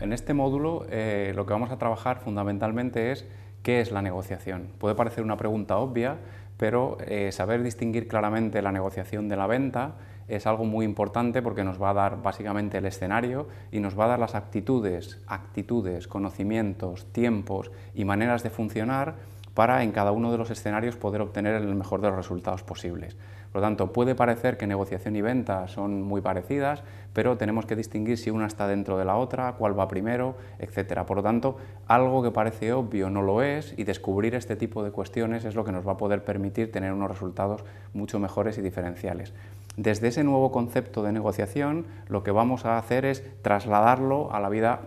en este módulo eh, lo que vamos a trabajar fundamentalmente es qué es la negociación. Puede parecer una pregunta obvia, pero eh, saber distinguir claramente la negociación de la venta es algo muy importante porque nos va a dar básicamente el escenario y nos va a dar las actitudes, actitudes, conocimientos, tiempos y maneras de funcionar para en cada uno de los escenarios poder obtener el mejor de los resultados posibles. Por lo tanto, puede parecer que negociación y venta son muy parecidas, pero tenemos que distinguir si una está dentro de la otra, cuál va primero, etc. Por lo tanto, algo que parece obvio no lo es y descubrir este tipo de cuestiones es lo que nos va a poder permitir tener unos resultados mucho mejores y diferenciales. Desde ese nuevo concepto de negociación, lo que vamos a hacer es trasladarlo a la vida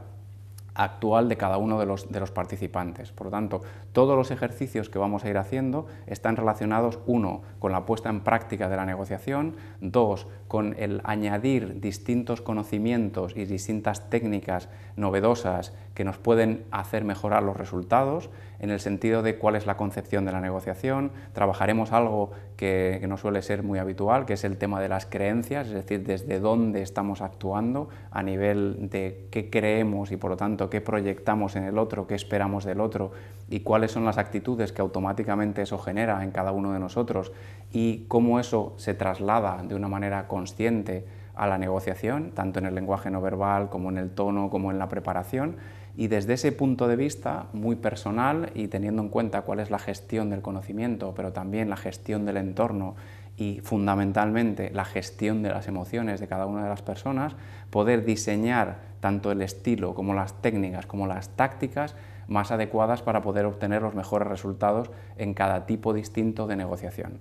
actual de cada uno de los, participantes. Por lo tanto, todos los ejercicios que vamos a ir haciendo están relacionados, uno, con la puesta en práctica de la negociación, dos, con el añadir distintos conocimientos y distintas técnicas novedosas que nos pueden hacer mejorar los resultados, en el sentido de cuál es la concepción de la negociación, trabajaremos algo que, que no suele ser muy habitual, que es el tema de las creencias, es decir, desde dónde estamos actuando a nivel de qué creemos y por lo tanto qué proyectamos en el otro, qué esperamos del otro y cuáles son las actitudes que automáticamente eso genera en cada uno de nosotros y cómo eso se traslada de una manera consciente a la negociación, tanto en el lenguaje no verbal como en el tono, como en la preparación. Y desde ese punto de vista, muy personal y teniendo en cuenta cuál es la gestión del conocimiento, pero también la gestión del entorno y fundamentalmente la gestión de las emociones de cada una de las personas, poder diseñar tanto el estilo como las técnicas como las tácticas más adecuadas para poder obtener los mejores resultados en cada tipo distinto de negociación.